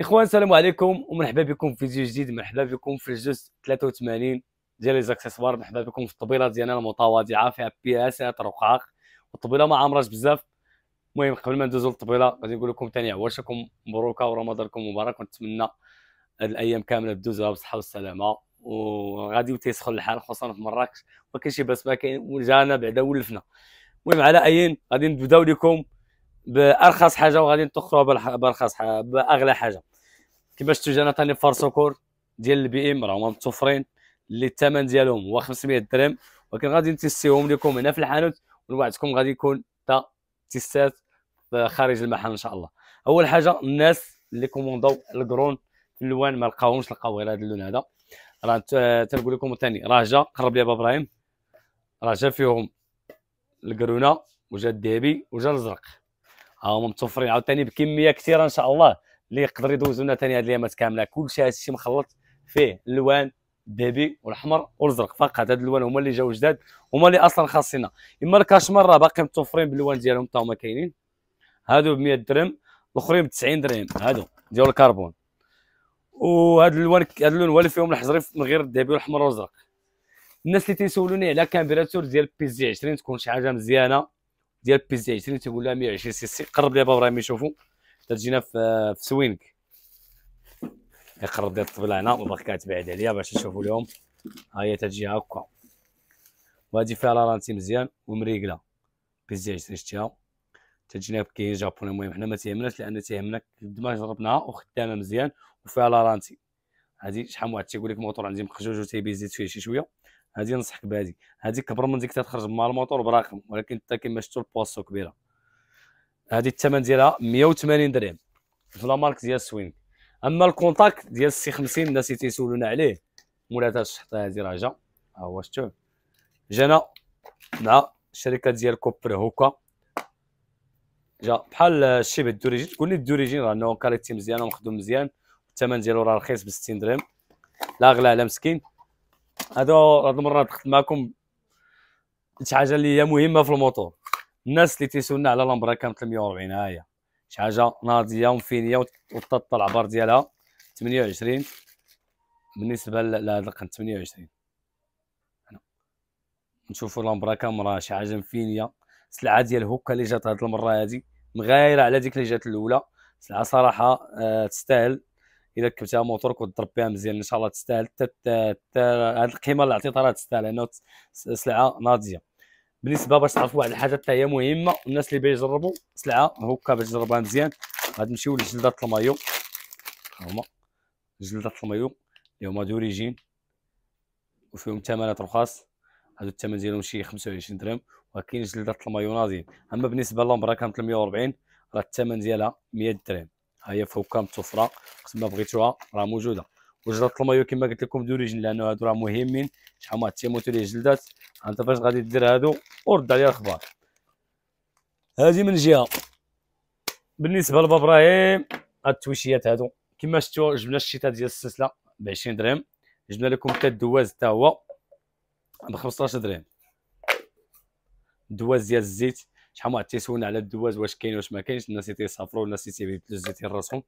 اخوان السلام عليكم ومرحبا بكم في فيديو جديد مرحبا بكم في الجزء 83 ديال لي زاكسيسوار مرحبا بكم في الطبيله ديالنا المتواضعه فيها بياسات رقاق والطبيله ما عامراش بزاف المهم قبل ما ندوزو للطبيله غادي نقول لكم ثاني عواشكم مبروكه ورمضانكم مبارك ونتمنى هاد الايام كامله تدوزوها بالصحه والسلامه وغادي تيسخن الحال خصوصا في مراكش ما كاينش شي باس ما كاين وجانا بعدا ولفنا المهم على ايين غادي نبداو لكم بارخص حاجه وغادي نتخروا بارخص باغلى حاجه كيفاش شفتوا جانا ثاني كور ديال البي ام هما متوفرين اللي الثمن ديالهم هو 500 درهم ولكن غادي نتيستيهم لكم هنا في الحانوت ونوعدكم غادي يكون تا تيستات خارج المحل ان شاء الله اول حاجه الناس اللي كوموندو الكرون اللوان ما لقاوهمش لقاو غير هذا اللون هذا راه تنقول لكم ثاني راه جا قرب لي ابراهيم راه جا فيهم الكرونه وجا الذهبي وجا الازرق ها هما متوفرين عاوتاني بكميه كثيره ان شاء الله اللي يقدر لنا ثاني هاد الايامات كامله كلشي الشيء مخلط فيه الوان الذهبي والاحمر والازرق فقط هاد الالوان هما اللي جاو جداد هما اللي اصلا خاصنا اما الكاشمر راه باقي متوفرين بالالوان ديالهم حتى هما كاينين هادو ب 100 درهم الاخرين ب 90 درهم هادو ديال الكربون وهاد الالوان هاد اللون هو اللي فيهم الحجري من غير الذهبي والاحمر والازرق الناس اللي تيسولوني على كامبيراتور ديال بي زي 20 تكون شي حاجه مزيانه ديال بي زي 20 تيقول لها 120 سي سي قرب لي بابا راهم يشوفوا تجينا في في سوينك يقرب ديال الطبله هنا والله كتبعد عليا باش نشوفو اليوم ها هي تجي هكا وهادي فيها لارانتي مزيان ومريقله بيزي عشرين شتيها تجينا بكين جابوني المهم حنا ما تيهمناش لان تيهمنا قد جربناها وخدامه مزيان وفيها لارانتي هادي شحال واحد تيقول لك الموتور عندي مخجوج زيت فيه شي شويه هادي ننصحك بهادي هادي كبر من ديك تخرج مع الموتور براقم ولكن حتى كما شفتوا البواسو كبيره هذه الثمن ديالها 180 درهم في لا مارك ديال سوينغ اما الكونتاكت ديال السي 50 الناس تيسولونا عليه مولا هذا الشحطه هذه راه جا ها هو شتو جانا مع الشركه ديال كوبر هوكا جا بحال الشبه الدوريجين تقول لي الدوريجين راه نو كاليتي مزيان ومخدوم مزيان الثمن ديالو راه رخيص ب 60 درهم لا غلا على مسكين هادو هاد المره دخلت معكم شي حاجه اللي هي مهمه في الموتور الناس اللي تيسولنا على الامبريكان 340 هاهي شي حاجه ناضيه ومفينيه وطات العبار ديالها 28 بالنسبه لهذا القن 28 نشوفوا الامبراكام راه شي حاجه مفينيه السلعه ديال هوكا اللي جات هاد المره هادي مغايره على ديك اللي جات الاولى سلعه صراحه آه تستاهل الا ركبتها موتورك وتضرب بها مزيان ان شاء الله تستاهل هاد القيمه اللي عطيتها راه تستاهل لانه سلعه ناضيه بالنسبه باش تعرفوا واحد الحاجه حتى هي مهمه الناس اللي باغي يجربوا سلعه هكا باش تجربها مزيان غادي نمشيو لجلدات المايو هما جلدات المايو اللي هما دوريجين وفيهم ثمنات رخاص هادو الثمن ديالهم شي 25 درهم وكاين جلدات المايو ناضيين اما بالنسبه للمبرا كانت 140 راه الثمن ديالها 100 درهم ها هي فوق كام متوفره قسم ما بغيتوها راه موجوده وجرات المايو كما قلت لكم دوريجين لانه هادو راه مهمين شحال ما تيموتو ليه جلدات انت فاش غادي دير هادو ورد عليه الخبار هذه من جهه بالنسبه لبابراهيم هاد التويشيات هادو كما شفتوا جبنا الشيطه ديال السلسله ب 20 درهم جبنا لكم حتى الدواز حتى هو ب 15 درهم الدواز ديال الزيت شحال ما تيسولنا على الدواز واش كاين واش ما كاينش الناس تيسافروا الناس تيبيعوا الزيت ديال راسهم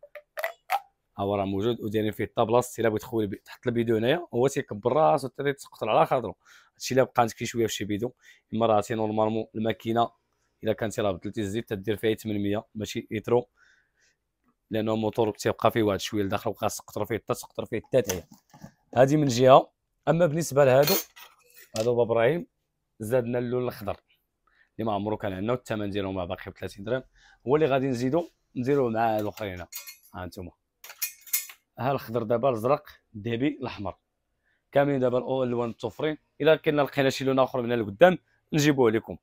هو اه راه موجود ودايرين فيه الطابلاص الا بغيت تخوي تحط الفيديو هنايا هو تيكبر راسو حتى تسقط على خاطرو هادشي الا بقى عندك شويه في شي فيديو اما راه تي نورمالمون الماكينه الا كانت راه بدلتي الزيت تدير فيها 800 ماشي ايترو لانه الموتور تيبقى فيه واحد شويه لداخل وبقى تسقطر فيه حتى تسقطر فيه حتى تعيا هادي من جهه اما بالنسبه لهادو هادو باب ابراهيم زادنا اللون الاخضر اللي ما عمرو كان عندنا والثمن ديالهم باقي ب 30 درهم هو اللي غادي نزيدو نديروه مع الاخرين ها انتم ها الخضر دابا الزرق الذهبي الاحمر كاملين دابا الالوان متوفرين الا كنا لقينا شي لون اخر من القدام نجيبوه لكم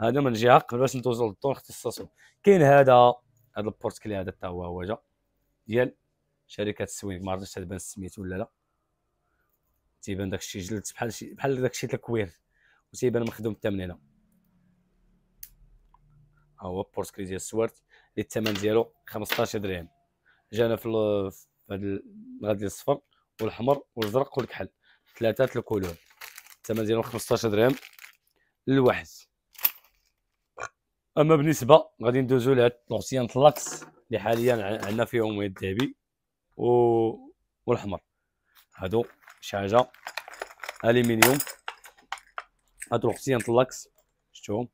هذا من جهه قبل باش ندوزو للدور اختصاصو كاين هذا هذا البورتكلي هذا حتى هو هو جا ديال شركه السويد ما عرفتش تبان سميت ولا لا تيبان داكشي جلد بحال شي بحال داكشي الكوير وتيبان مخدوم حتى من هنا ها هو البورتكلي ديال السوارت اللي الثمن ديالو 15 درهم جانا في غادي الصفر والحمر والزرق والكحل ثلاثه الكولور الثمن ديالهم 15 درهم للواحد اما بالنسبه غادي ندوزو لهاد لوسيان طلاكس اللي حاليا عندنا فيهم الذهبي و... والحمر هادو شي حاجه الومنيوم هادو لوسيان طلاكس شفتوهم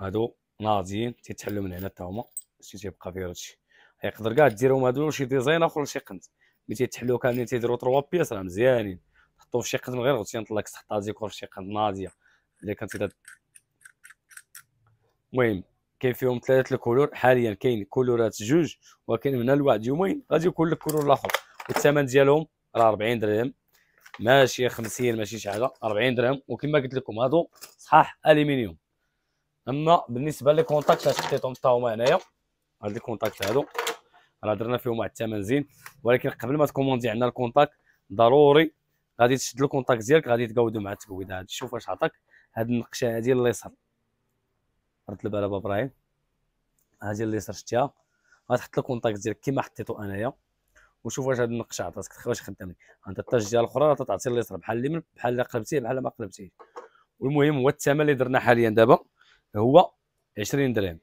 هادو ناضيين تيتحلوا من هنا حتى هما باش تيبقى فيه هادشي يقدر كاع ديرهم هادو شي ديزاين اخر شي قنت ملي تيتحلو كاملين تيديرو تروا بياس راه مزيانين تحطو في شي قنت من غير غوتي نطلق تحطها ديكور في شي قنت ناضيه اللي كانت تداد المهم كاين فيهم ثلاثه الكولور حاليا كاين كولورات جوج ولكن من الواحد يومين غادي يكون لك كولور الاخر والثمن ديالهم راه 40 درهم ماشي 50 ماشي شي حاجه 40 درهم وكما قلت لكم هادو صحاح الومنيوم اما بالنسبه للكونتاكت حطيتهم حتى هما هنايا هاد الكونتاكت هادو راه درنا فيهم واحد الثمن زين ولكن قبل ما تكوموندي عندنا الكونتاك ضروري غادي تشد الكونتاك ديالك غادي تقاودو مع التكويد هادي شوف واش عطاك هاد النقشه هادي اليسار رد البال ابو ابراهيم هادي اليسار شتيها غتحط الكونتاك ديالك كيما حطيتو انايا وشوف واش هاد النقشه عطاتك واش خدامك انت الطاج ديال الاخرى راه تعطي اليسار بحال اليمين بحال اللي قلبتيه بحال ما قلبتيه والمهم هو الثمن اللي درنا حاليا دابا هو 20 درهم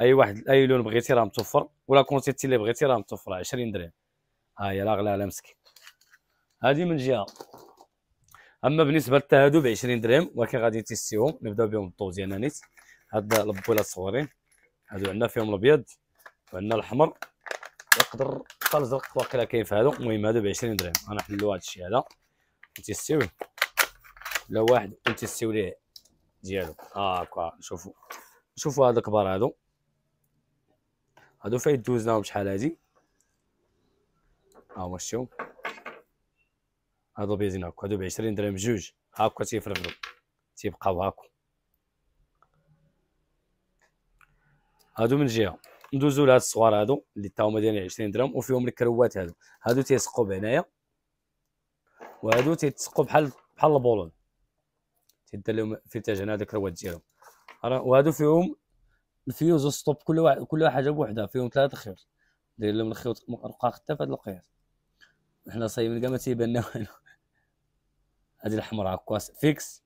اي واحد اي لون بغيتي راه متوفر ولا كونتيتي اللي بغيتي راه متوفره 20 درهم ها هي لا غلا على مسكين هذه من جهه اما بالنسبه للتهادو ب 20 درهم ولكن غادي تيستيهم نبداو بهم الضو ديالنا نيت هاد البويلات صغيرين هادو عندنا فيهم الابيض وعندنا الاحمر يقدر حتى الازرق واقيلا كاين في هادو المهم هادو ب 20 درهم غنحلو هاد الشيء هذا تيستيوه لا واحد نتيستيو ليه ديالو هاكا آه نشوفو نشوفو هاد الكبار هادو هادو فايت دوزناهم شحال هادي ها هما شتيهم هادو بيزين هاكا هادو بعشرين درهم جوج هاكا تيفرغلو تيبقاو هاكا هادو من جهه ندوزو لهاد الصغار هادو اللي تا هما دايرين عشرين درهم وفيهم الكروات هادو هادو تيسقو بهنايا وهادو تيتسقو بحال بحال البولون تيدير لهم فيتاج هنا هاد الكروات ديالهم وهادو فيهم الفيوز والسطوب كل واحد كل واحد جاب وحده فيهم ثلاثه خيوط داير لهم الخيوط رقاق حتى في هذا القياس حنا صايبين كاع ما تيبان لنا والو هذه الحمراء هاكا فيكس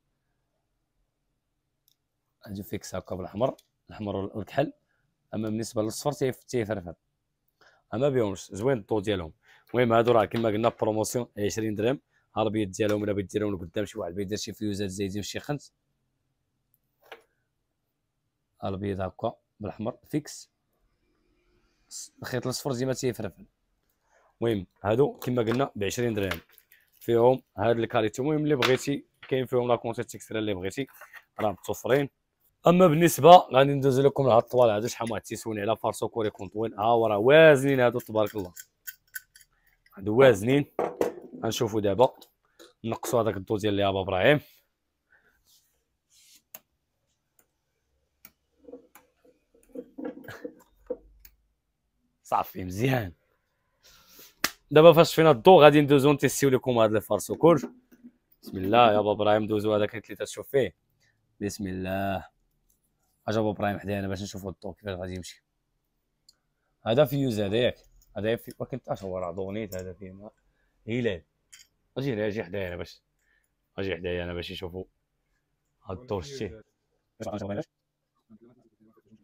هادي فيكس هكا بالاحمر الاحمر والكحل اما بالنسبه للصفر تيفرفر اما بيهمش زوين الضو ديالهم المهم هادو راه كما قلنا بروموسيون 20 درهم الابيض ديالهم الا بغيت ديرهم لقدام شي واحد بغيت يدير شي فيوزات زايدين في شي خنت البيض هكا بالاحمر فيكس الخيط الاصفر زي ما تيفرفل المهم هادو كما قلنا ب 20 درهم فيهم هاد الكاليتي المهم اللي بغيتي كاين فيهم لا كونتيت اكسترا اللي بغيتي راه متوفرين اما بالنسبه غادي ندوز لكم لهاد الطوال هذا شحال واحد تيسوني على فارسو كوري كونطوين ها هو راه وازنين هادو تبارك الله هادو وازنين غنشوفو دابا نقصوا هذاك الضو ديال يابا ابراهيم صافي مزيان دابا فاش فينا الضو غادي ندوزو نتيستيو لكم هاد لي فارسو بسم الله يا بابا ابراهيم دوزو هذاك اللي تشوف فيه بسم الله اجا بابا ابراهيم حدايا باش نشوفو الضو كيفاش غادي يمشي هذا فيوز هذا ياك هذا في ولكن اش هو راه دونيت هذا فيه ما هلال اجي اجي حدايا باش اجي حدايا انا باش نشوفو هاد الدور شتيه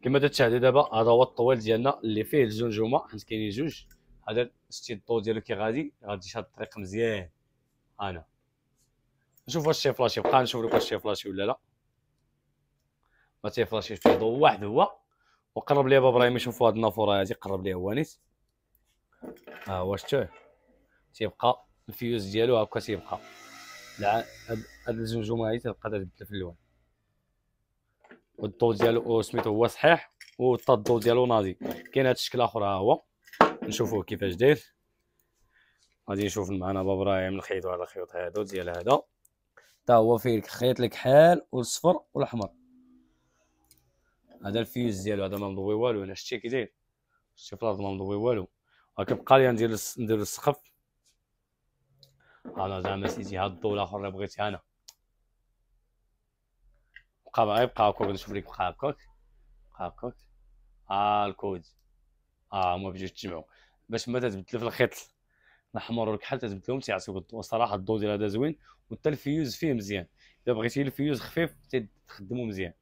كما تتشاهدوا دابا هذا هو الطويل ديالنا اللي فيه الجمجمه حيت كاينين جوج هذا شتي الضو ديالو كي غادي غادي شاد الطريق مزيان انا نشوف واش شي فلاشي بقى نشوف لك واش شي فلاشي ولا لا ما تيفلاشيش فيه ضو واحد هو وقرب ليا بابا ابراهيم يشوفوا هاد النافوره هادي قرب ليا هو نيت ها هو شتوه تيبقى الفيوز ديالو هكا تيبقى لا هاد الجمجمه هادي تبقى تبدل في اللون والضو ديالو سميتو هو صحيح وطا الضو ديالو ناضي كاين هذا الشكل اخر ها هو نشوفوه كيفاش داير غادي نشوف معنا بابا ابراهيم نخيطو هذا الخيوط هادو ديال هذا تا هو فيه خيط الكحال والصفر والاحمر هذا الفيوز ديالو هذا ما مضوي والو انا شتي كي داير شتي فلاط ما مضوي والو وكيبقى لي ندير ندير السقف انا زعما سيتي هاد الضو الاخر اللي بغيت انا يبقى يبقى هكاك نشوف لك يبقى هكاك يبقى آه، ها الكود اه هما بجوج تجمعوا باش ما تتبدل في الخيط الاحمر والكحل تتبدلهم تيعطيوك الضوء صراحه الضوء ديال هذا زوين وحتى الفيوز فيه مزيان الا بغيتي الفيوز خفيف تخدمو مزيان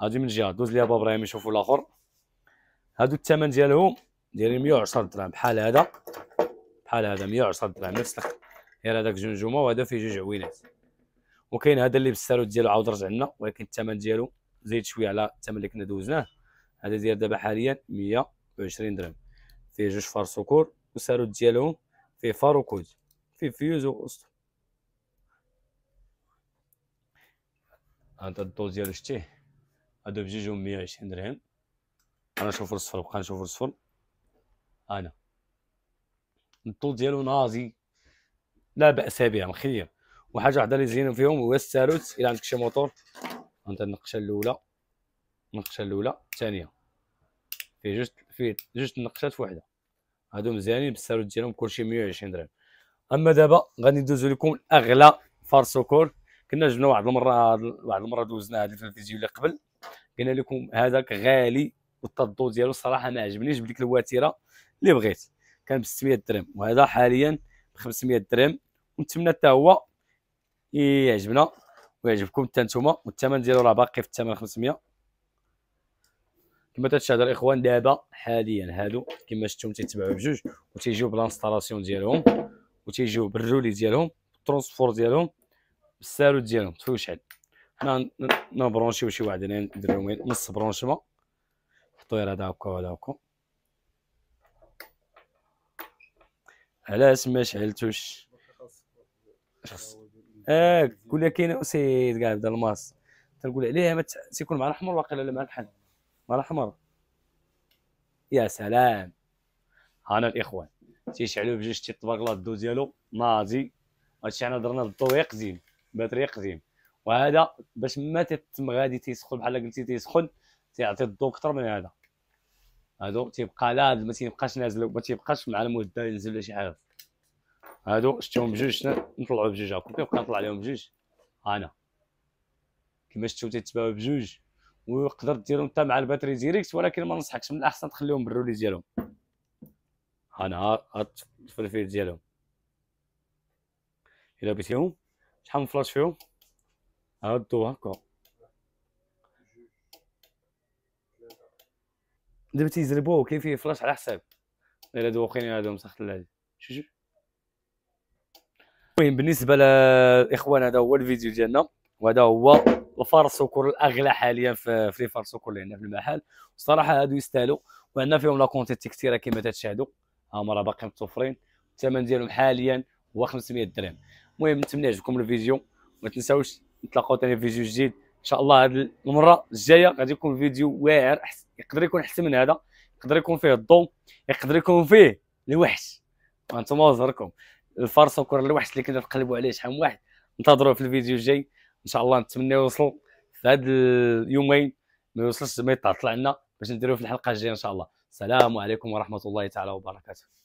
هادي من جهه دوز ليها ابراهيم يشوفوا الاخر هادو الثمن ديالهم دايرين 110 درهم بحال هذا بحال هذا 110 درهم نفس غير هذاك جمجمه وهذا فيه جوج عوينات وكاين هذا اللي بالسالوت ديالو عاود رجع لنا ولكن الثمن ديالو زيد شويه على الثمن اللي كنا دوزناه هذا ديال دابا حاليا 120 درهم فيه جوج فار سكور والسالوت ديالهم فيه فار وكود فيه فيوز واسطو هذا الضو ديالو شتيه هذا بجوجهم 120 درهم انا نشوف الصفر بقى نشوف الصفر انا الضو ديالو نازي لا باس به مخير وحاجه واحده اللي زينين فيهم هو الساروت الى عندك شي موتور انت النقشه الاولى النقشه الاولى الثانيه فيه جوج في جوج النقشات وحده هادو مزيانين بالساروت ديالهم كلشي 120 درهم اما دابا غادي ندوزو لكم اغلى فارسوكور كنا جبنا واحد المره واحد المره دوزنا هذا في الفيديو اللي قبل قلنا لكم هذاك غالي والتضو ديالو الصراحه ما عجبنيش بديك الواتيره اللي بغيت كان ب 600 درهم وهذا حاليا ب 500 درهم ونتمنى حتى هو يعجبنا ويعجبكم حتى نتوما والثمن ديالو راه باقي في الثمن 500 كما تتشاهد الاخوان دابا حاليا هادو كما شفتم تيتباعوا بجوج وتيجيو بلانستالاسيون ديالهم وتيجيو بالرولي ديالهم بالترونسفور ديالهم بالسالوت ديالهم طفي شحال حنا نبرونشيو شي واحد هنا يعني ندير لهم نص برونشما حطوا غير هذا هكا وهذا هكا علاش ما شعلتوش اه لها كاينه اسيد كاع بدا الماس تنقول عليها ما تيكون مع الاحمر واقيلا لا مع الحن مع الاحمر يا سلام هانا الاخوان تيشعلوا بجوج تيطبق الضو ديالو ناضي هادشي حنا درنا الضو يقزيم باتري قديم وهذا باش ما تتم غادي تيسخن بحال قلتي تيسخن تيعطي الضو اكثر من هذا هادو تيبقى لا ما تيبقاش نازل ما تيبقاش مع المده ينزل ولا شي حاجه هادو شتيهم بجوج نطلعو بجوج هاكا كيف كنطلع عليهم بجوج انا كما شتو تيتباو بجوج ويقدر ديرهم حتى مع الباتري ديريكت ولكن ما ننصحكش من الاحسن تخليهم بالرولي ديالهم انا هاد الفلفيل ديالهم الا بيتيهم شحال من فلاش فيهم هادو هاكا دابا تيزربوه كاين فيه فلاش على حساب الا دوقيني هادو مسخ الثلاجه شوف المهم بالنسبه للاخوان هذا هو الفيديو ديالنا وهذا هو الفار السكر الاغلى حاليا في فري فار السكر اللي هنا في المحل الصراحه هادو يستاهلوا وعندنا فيهم لا كونتيتي كثيره كما تشاهدوا هما راه باقيين متوفرين الثمن ديالهم حاليا هو 500 درهم المهم نتمنى يعجبكم الفيديو ما تنساوش نتلاقاو ثاني في فيديو جديد ان شاء الله هذه المره الجايه غادي يكون فيديو واعر يقدر يكون احسن من هذا يقدر يكون فيه الضوء يقدر يكون فيه الوحش وانتم وزركم الفرصه وكره الوحش اللي كنا نقلبوا عليه شحال من واحد انتظروا في الفيديو الجاي ان شاء الله نتمنى يوصل في هاد اليومين ما يوصلش ما يطلع لنا باش نديروه في الحلقه الجايه ان شاء الله السلام عليكم ورحمه الله تعالى وبركاته